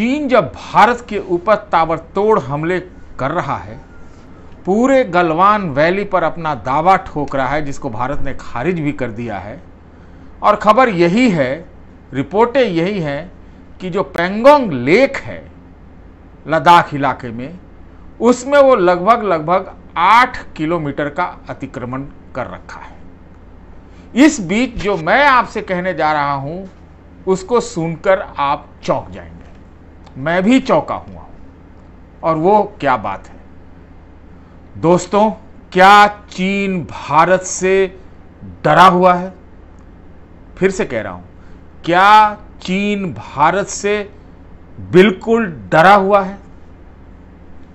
चीन जब भारत के ऊपर ताबड़तोड़ हमले कर रहा है पूरे गलवान वैली पर अपना दावा ठोक रहा है जिसको भारत ने खारिज भी कर दिया है और खबर यही है रिपोर्टें यही हैं कि जो पेंगोंग लेक है लद्दाख इलाके में उसमें वो लगभग लगभग आठ किलोमीटर का अतिक्रमण कर रखा है इस बीच जो मैं आपसे कहने जा रहा हूं उसको सुनकर आप चौंक जाएंगे मैं भी चौंका हुआ और वो क्या बात है दोस्तों क्या चीन भारत से डरा हुआ है फिर से कह रहा हूं क्या चीन भारत से बिल्कुल डरा हुआ है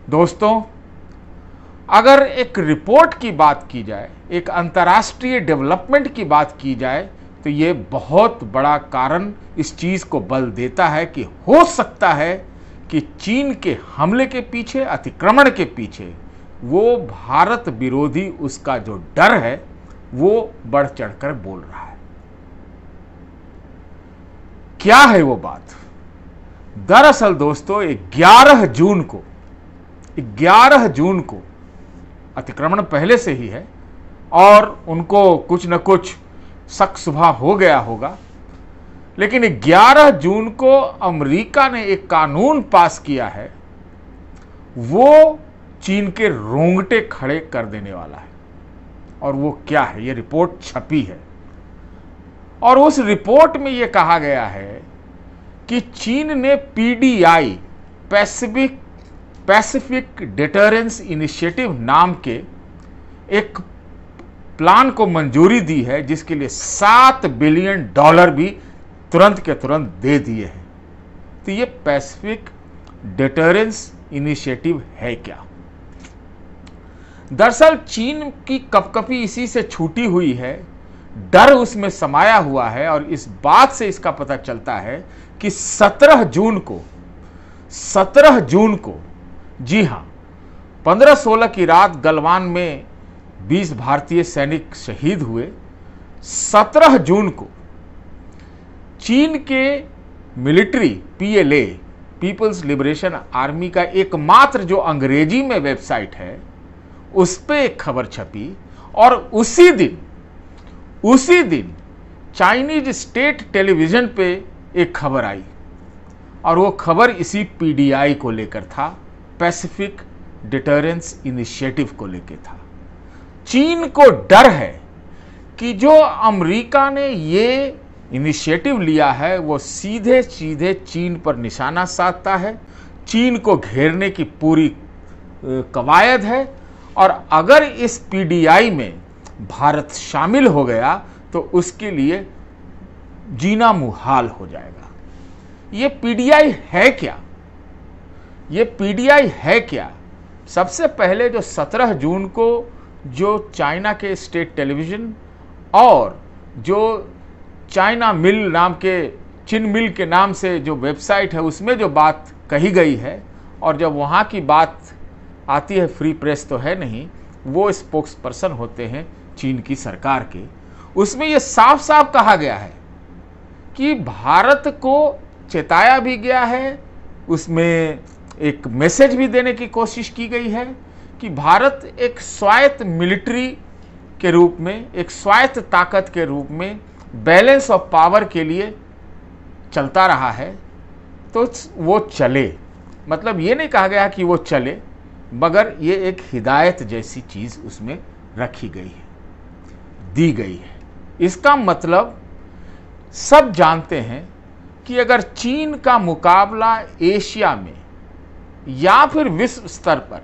दोस्तों अगर एक रिपोर्ट की बात की जाए एक अंतर्राष्ट्रीय डेवलपमेंट की बात की जाए तो ये बहुत बड़ा कारण इस चीज़ को बल देता है कि हो सकता है कि चीन के हमले के पीछे अतिक्रमण के पीछे वो भारत विरोधी उसका जो डर है वो बढ़ चढ़कर बोल रहा है क्या है वो बात दरअसल दोस्तों 11 जून को 11 जून को अतिक्रमण पहले से ही है और उनको कुछ न कुछ सख्त सुबह हो गया होगा लेकिन 11 जून को अमेरिका ने एक कानून पास किया है वो चीन के रोंगटे खड़े कर देने वाला है और वो क्या है ये रिपोर्ट छपी है और उस रिपोर्ट में ये कहा गया है कि चीन ने PDI Pacific Pacific deterrence initiative नाम के एक प्लान को मंजूरी दी है जिसके लिए सात बिलियन डॉलर भी तुरंत के तुरंत दे दिए हैं तो ये पैसिफिक डेटरेंस इनिशिएटिव है क्या दरअसल चीन की कपकपी इसी से छूटी हुई है डर उसमें समाया हुआ है और इस बात से इसका पता चलता है कि 17 जून को 17 जून को जी हां 15-16 की रात गलवान में 20 भारतीय सैनिक शहीद हुए 17 जून को चीन के military PLA people's liberation army का एकमात्र जो अंग्रेजी में वेबसाइट है उस पर एक खबर छपी और उसी दिन उसी दिन चाइनीज स्टेट टेलीविज़न पे एक खबर आई और वो खबर इसी पीडीआई को लेकर था पैसिफिक डिटरेंस इनिशिएटिव को लेकर था चीन को डर है कि जो अमेरिका ने ये इनिशिएटिव लिया है वो सीधे सीधे चीन पर निशाना साधता है चीन को घेरने की पूरी कवायद है और अगर इस पीडीआई में भारत शामिल हो गया तो उसके लिए जीना मुहाल हो जाएगा ये पीडीआई है क्या ये पीडीआई है क्या सबसे पहले जो 17 जून को जो चाइना के स्टेट टेलीविज़न और जो चाइना मिल नाम के चिन मिल के नाम से जो वेबसाइट है उसमें जो बात कही गई है और जब वहाँ की बात आती है फ्री प्रेस तो है नहीं वो स्पोक्स पर्सन होते हैं चीन की सरकार के उसमें ये साफ साफ कहा गया है कि भारत को चेताया भी गया है उसमें एक मैसेज भी देने की कोशिश की गई है कि भारत एक स्वायत्त मिलिट्री के रूप में एक स्वायत्त ताकत के रूप में बैलेंस ऑफ पावर के लिए चलता रहा है तो वो चले मतलब ये नहीं कहा गया कि वो चले मगर ये एक हिदायत जैसी चीज़ उसमें रखी गई है दी गई है इसका मतलब सब जानते हैं कि अगर चीन का मुकाबला एशिया में या फिर विश्व स्तर पर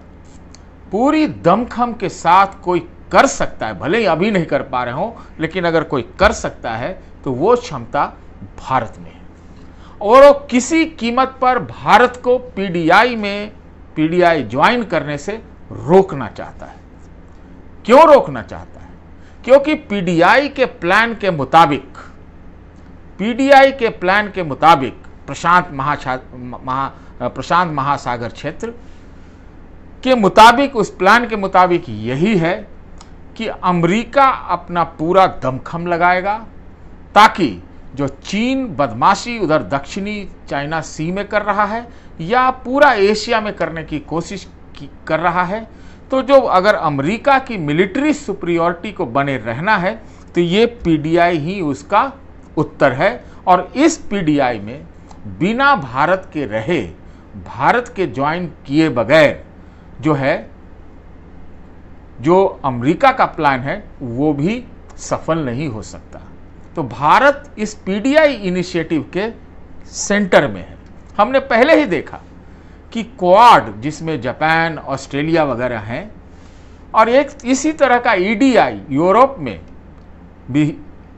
पूरी दमखम के साथ कोई कर सकता है भले ही अभी नहीं कर पा रहे हो लेकिन अगर कोई कर सकता है तो वो क्षमता भारत में है और वो किसी कीमत पर भारत को पीडीआई में पीडीआई ज्वाइन करने से रोकना चाहता है क्यों रोकना चाहता है क्योंकि पीडीआई के प्लान के मुताबिक पीडीआई के प्लान के मुताबिक प्रशांत महा प्रशांत महासागर क्षेत्र के मुताबिक उस प्लान के मुताबिक यही है कि अमेरिका अपना पूरा दमखम लगाएगा ताकि जो चीन बदमाशी उधर दक्षिणी चाइना सी में कर रहा है या पूरा एशिया में करने की कोशिश की, कर रहा है तो जो अगर अमेरिका की मिलिट्री सुप्रियोरिटी को बने रहना है तो ये पीडीआई ही उसका उत्तर है और इस पीडीआई में बिना भारत के रहे भारत के ज्वाइन किए बगैर जो है जो अमेरिका का प्लान है वो भी सफल नहीं हो सकता तो भारत इस पीडीआई इनिशिएटिव के सेंटर में है हमने पहले ही देखा कि क्वाड जिसमें जापान ऑस्ट्रेलिया वगैरह हैं और एक इसी तरह का ईडीआई e यूरोप में भी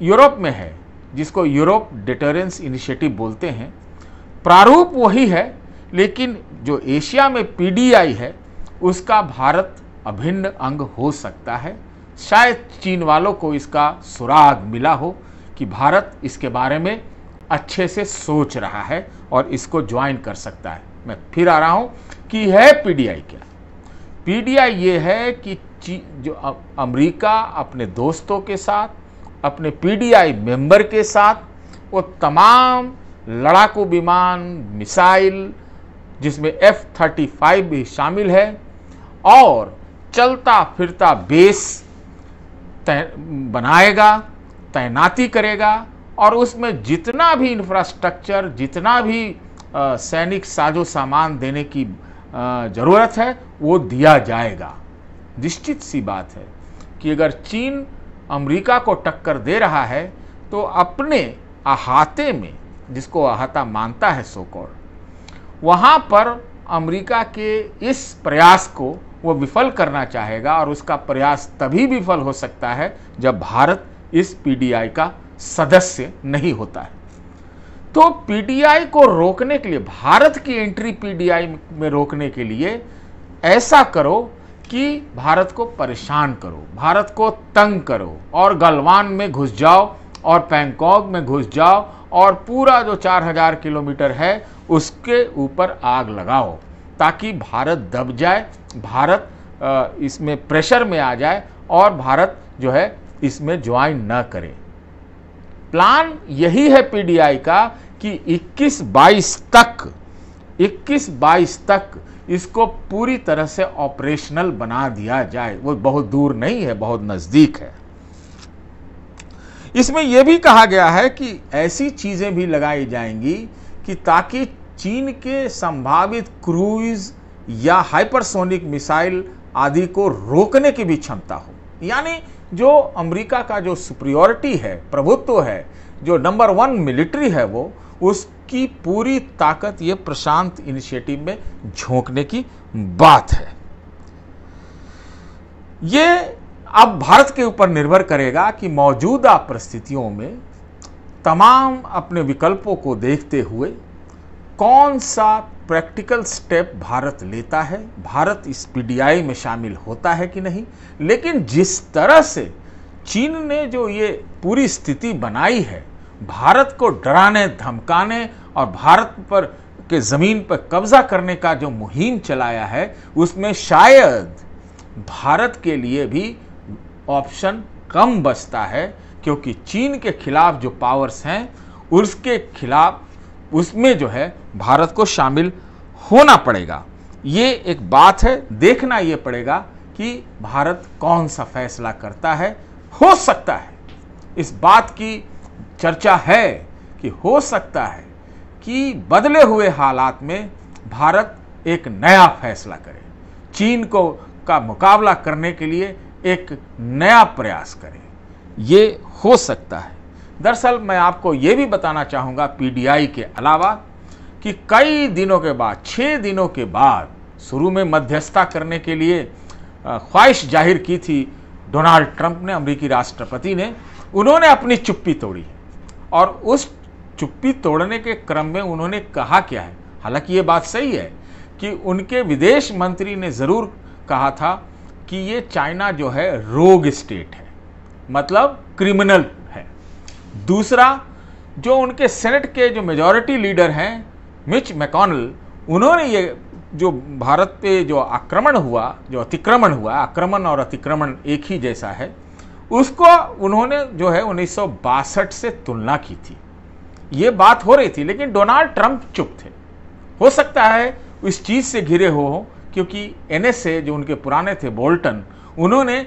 यूरोप में है जिसको यूरोप डिटरेंस इनिशिएटिव बोलते हैं प्रारूप वही है लेकिन जो एशिया में पीडीआई है उसका भारत अभिन्न अंग हो सकता है शायद चीन वालों को इसका सुराग मिला हो कि भारत इसके बारे में अच्छे से सोच रहा है और इसको ज्वाइन कर सकता है मैं फिर आ रहा हूँ कि है पीडीआई क्या पीडीआई ये है कि जो अमेरिका अपने दोस्तों के साथ अपने पीडीआई मेंबर के साथ वो तमाम लड़ाकू विमान मिसाइल जिसमें एफ थर्टी फाइव भी शामिल है और चलता फिरता बेस तै बनाएगा तैनाती करेगा और उसमें जितना भी इंफ्रास्ट्रक्चर जितना भी सैनिक साजो सामान देने की ज़रूरत है वो दिया जाएगा निश्चित सी बात है कि अगर चीन अमेरिका को टक्कर दे रहा है तो अपने अहाते में जिसको अहाता मानता है सोकौर वहाँ पर अमेरिका के इस प्रयास को वो विफल करना चाहेगा और उसका प्रयास तभी विफल हो सकता है जब भारत इस पीडीआई का सदस्य नहीं होता है तो पीडीआई को रोकने के लिए भारत की एंट्री पीडीआई में रोकने के लिए ऐसा करो कि भारत को परेशान करो भारत को तंग करो और गलवान में घुस जाओ और पैंकॉक में घुस जाओ और पूरा जो 4000 किलोमीटर है उसके ऊपर आग लगाओ ताकि भारत दब जाए भारत इसमें प्रेशर में आ जाए और भारत जो है इसमें ज्वाइन न करे प्लान यही है पीडीआई का कि 21-22 तक 21-22 तक इसको पूरी तरह से ऑपरेशनल बना दिया जाए वो बहुत दूर नहीं है बहुत नज़दीक है इसमें यह भी कहा गया है कि ऐसी चीज़ें भी लगाई जाएंगी कि ताकि चीन के संभावित क्रूज या हाइपरसोनिक मिसाइल आदि को रोकने की भी क्षमता हो यानी जो अमेरिका का जो सुप्रियोरिटी है प्रभुत्व है जो नंबर वन मिलिट्री है वो उसकी पूरी ताकत ये प्रशांत इनिशिएटिव में झोंकने की बात है ये अब भारत के ऊपर निर्भर करेगा कि मौजूदा परिस्थितियों में तमाम अपने विकल्पों को देखते हुए कौन सा प्रैक्टिकल स्टेप भारत लेता है भारत इस पीडीआई में शामिल होता है कि नहीं लेकिन जिस तरह से चीन ने जो ये पूरी स्थिति बनाई है भारत को डराने धमकाने और भारत पर के ज़मीन पर कब्जा करने का जो मुहिम चलाया है उसमें शायद भारत के लिए भी ऑप्शन कम बचता है क्योंकि चीन के खिलाफ जो पावर्स हैं उसके खिलाफ उसमें जो है भारत को शामिल होना पड़ेगा ये एक बात है देखना ये पड़ेगा कि भारत कौन सा फैसला करता है हो सकता है इस बात की चर्चा है कि हो सकता है कि बदले हुए हालात में भारत एक नया फैसला करे चीन को का मुकाबला करने के लिए एक नया प्रयास करे ये हो सकता है दरअसल मैं आपको ये भी बताना चाहूँगा पीडीआई के अलावा कि कई दिनों के बाद छः दिनों के बाद शुरू में मध्यस्थता करने के लिए ख्वाहिश जाहिर की थी डोनाल्ड ट्रंप ने अमेरिकी राष्ट्रपति ने उन्होंने अपनी चुप्पी तोड़ी और उस चुप्पी तोड़ने के क्रम में उन्होंने कहा क्या है हालांकि ये बात सही है कि उनके विदेश मंत्री ने ज़रूर कहा था कि ये चाइना जो है रोग स्टेट है मतलब क्रिमिनल दूसरा जो उनके सेनेट के जो मेजॉरिटी लीडर हैं मिच मैकॉनल उन्होंने ये जो भारत पे जो आक्रमण हुआ जो अतिक्रमण हुआ आक्रमण और अतिक्रमण एक ही जैसा है उसको उन्होंने जो है उन्नीस से तुलना की थी ये बात हो रही थी लेकिन डोनाल्ड ट्रंप चुप थे हो सकता है इस चीज़ से घिरे हो क्योंकि एन जो उनके पुराने थे बोल्टन उन्होंने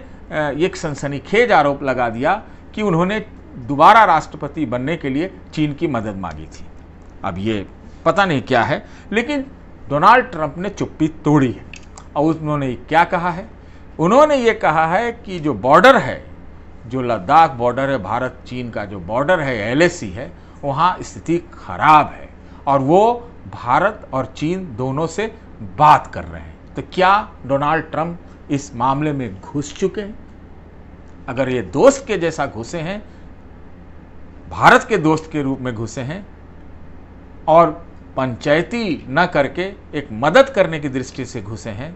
एक सनसनीखेज आरोप लगा दिया कि उन्होंने दोबारा राष्ट्रपति बनने के लिए चीन की मदद मांगी थी अब ये पता नहीं क्या है लेकिन डोनाल्ड ट्रंप ने चुप्पी तोड़ी है और उन्होंने क्या कहा है उन्होंने ये कहा है कि जो बॉर्डर है जो लद्दाख बॉर्डर है भारत चीन का जो बॉर्डर है एल है वहाँ स्थिति खराब है और वो भारत और चीन दोनों से बात कर रहे हैं तो क्या डोनाल्ड ट्रंप इस मामले में घुस चुके हैं अगर ये दोस्त के जैसा घुसे हैं भारत के दोस्त के रूप में घुसे हैं और पंचायती न करके एक मदद करने की दृष्टि से घुसे हैं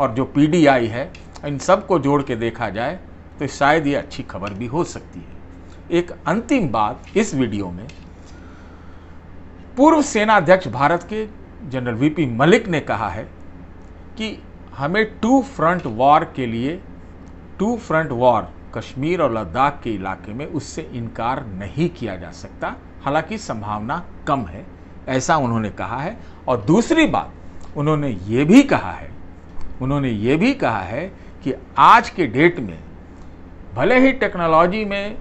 और जो पीडीआई है इन सब को जोड़ के देखा जाए तो शायद ये अच्छी खबर भी हो सकती है एक अंतिम बात इस वीडियो में पूर्व सेना अध्यक्ष भारत के जनरल वीपी मलिक ने कहा है कि हमें टू फ्रंट वॉर के लिए टू फ्रंट वॉर कश्मीर और लद्दाख के इलाके में उससे इनकार नहीं किया जा सकता हालांकि संभावना कम है ऐसा उन्होंने कहा है और दूसरी बात उन्होंने ये भी कहा है उन्होंने ये भी कहा है कि आज के डेट में भले ही टेक्नोलॉजी में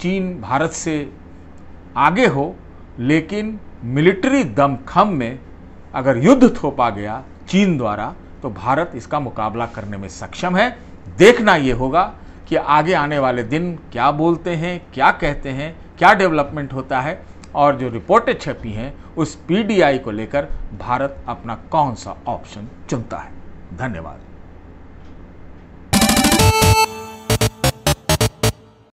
चीन भारत से आगे हो लेकिन मिलिट्री दमखम में अगर युद्ध थोपा गया चीन द्वारा तो भारत इसका मुकाबला करने में सक्षम है देखना ये होगा कि आगे आने वाले दिन क्या बोलते हैं क्या कहते हैं क्या डेवलपमेंट होता है और जो रिपोर्टें छपी हैं उस पीडीआई को लेकर भारत अपना कौन सा ऑप्शन चुनता है धन्यवाद